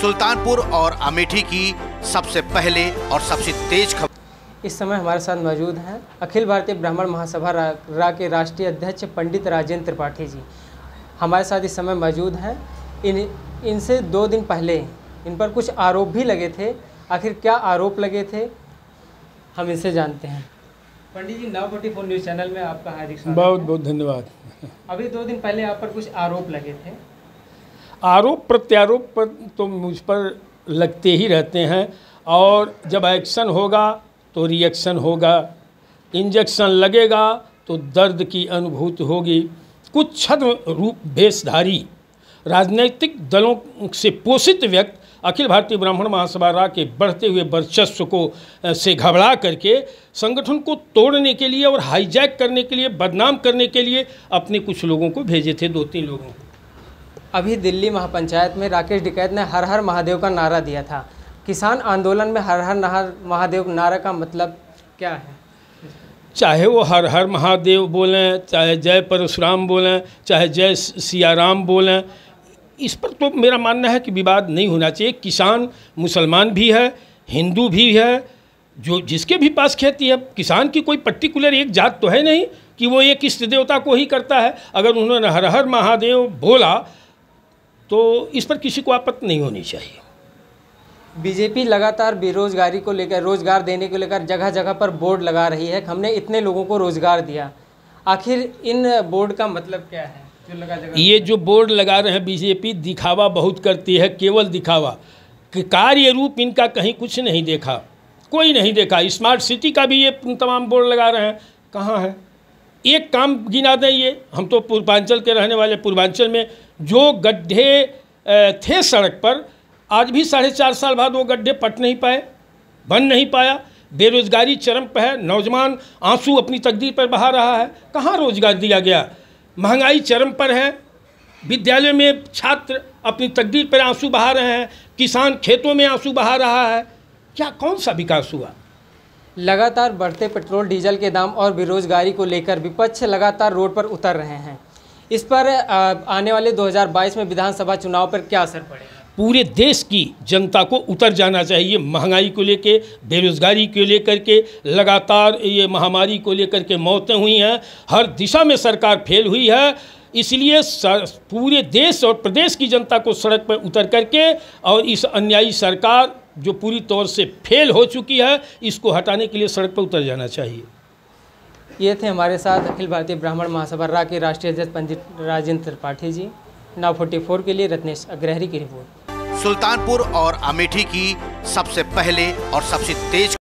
सुल्तानपुर और अमेठी की सबसे पहले और सबसे तेज खबर इस समय हमारे साथ मौजूद हैं अखिल भारतीय ब्राह्मण महासभा रा, रा के राष्ट्रीय अध्यक्ष पंडित राजेंद्र त्रिपाठी जी हमारे साथ इस समय मौजूद हैं इन इनसे दो दिन पहले इन पर कुछ आरोप भी लगे थे आखिर क्या आरोप लगे थे हम इनसे जानते हैं Pandit ji now forty four news channel में आपका हार्दिक बहुत बहुत धन्यवाद अभी दो दिन पहले आप पर कुछ आरोप लगे थे आरोप प्रत्यारोप पर तो मुझ पर लगते ही रहते हैं और जब एक्शन होगा तो रिएक्शन होगा इंजेक्शन लगेगा तो दर्द की अनुभूति होगी कुछ छद रूप भेषधारी राजनीतिक दलों से पोषित व्यक्ति अखिल भारतीय ब्राह्मण महासभा के बढ़ते हुए वर्चस्व को से घबरा करके संगठन को तोड़ने के लिए और हाईजैक करने के लिए बदनाम करने के लिए अपने कुछ लोगों को भेजे थे दो तीन लोगों को अभी दिल्ली महापंचायत में राकेश डिकैत ने हर हर महादेव का नारा दिया था किसान आंदोलन में हर हर महादेव नारा का मतलब क्या है चाहे वो हर हर महादेव बोलें चाहे जय परशुराम बोलें चाहे जय सियाराम बोलें इस पर तो मेरा मानना है कि विवाद नहीं होना चाहिए किसान मुसलमान भी है हिंदू भी है जो जिसके भी पास खेती है किसान की कोई पर्टिकुलर एक जात तो है नहीं कि वो एक इष्ट देवता को ही करता है अगर उन्होंने हर हर महादेव बोला तो इस पर किसी को आपत्ति नहीं होनी चाहिए बीजेपी लगातार बेरोजगारी को लेकर रोजगार देने को लेकर जगह जगह पर बोर्ड लगा रही है हमने इतने लोगों को रोजगार दिया आखिर इन बोर्ड का मतलब क्या है जो लगा ये जो बोर्ड लगा रहे हैं बीजेपी दिखावा बहुत करती है केवल दिखावा कि कार्य रूप इनका कहीं कुछ नहीं देखा कोई नहीं देखा स्मार्ट सिटी का भी ये तमाम बोर्ड लगा रहे हैं कहाँ है एक काम गिना दें ये हम तो पूर्वांचल के रहने वाले पूर्वांचल में जो गड्ढे थे सड़क पर आज भी साढ़े चार साल बाद वो गड्ढे पट नहीं पाए बन नहीं पाया बेरोजगारी चरम पर है नौजवान आंसू अपनी तकदीर पर बहा रहा है कहाँ रोजगार दिया गया महंगाई चरम पर है विद्यालय में छात्र अपनी तकदीर पर आंसू बहा रहे हैं किसान खेतों में आंसू बहा रहा है क्या कौन सा विकास हुआ लगातार बढ़ते पेट्रोल डीजल के दाम और बेरोजगारी को लेकर विपक्ष लगातार रोड पर उतर रहे हैं इस पर आने वाले 2022 में विधानसभा चुनाव पर क्या असर पड़ेगा पूरे देश की जनता को उतर जाना चाहिए महंगाई को लेकर बेरोज़गारी को लेकर के लगातार ये महामारी को लेकर के मौतें हुई हैं हर दिशा में सरकार फेल हुई है इसलिए पूरे देश और प्रदेश की जनता को सड़क पर उतर करके और इस अन्यायी सरकार जो पूरी तौर से फेल हो चुकी है इसको हटाने के लिए सड़क पर उतर जाना चाहिए ये थे हमारे साथ अखिल भारतीय ब्राह्मण महासभा रा के राष्ट्रीय अध्यक्ष Pandit Rajendra Tripathi ji now forty four के लिए रत्नेश अग्रहरी की रिपोर्ट सुल्तानपुर और अमेठी की सबसे पहले और सबसे तेज